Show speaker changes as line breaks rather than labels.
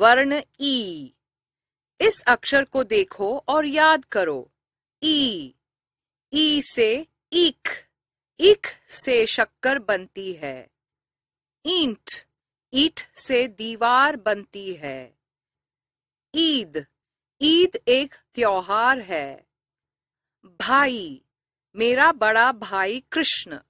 वर्ण ई इस अक्षर को देखो और याद करो ई ई से ईख ईख से शक्कर बनती है ईंट ईट से दीवार बनती है ईद ईद एक त्योहार है भाई मेरा बड़ा भाई कृष्ण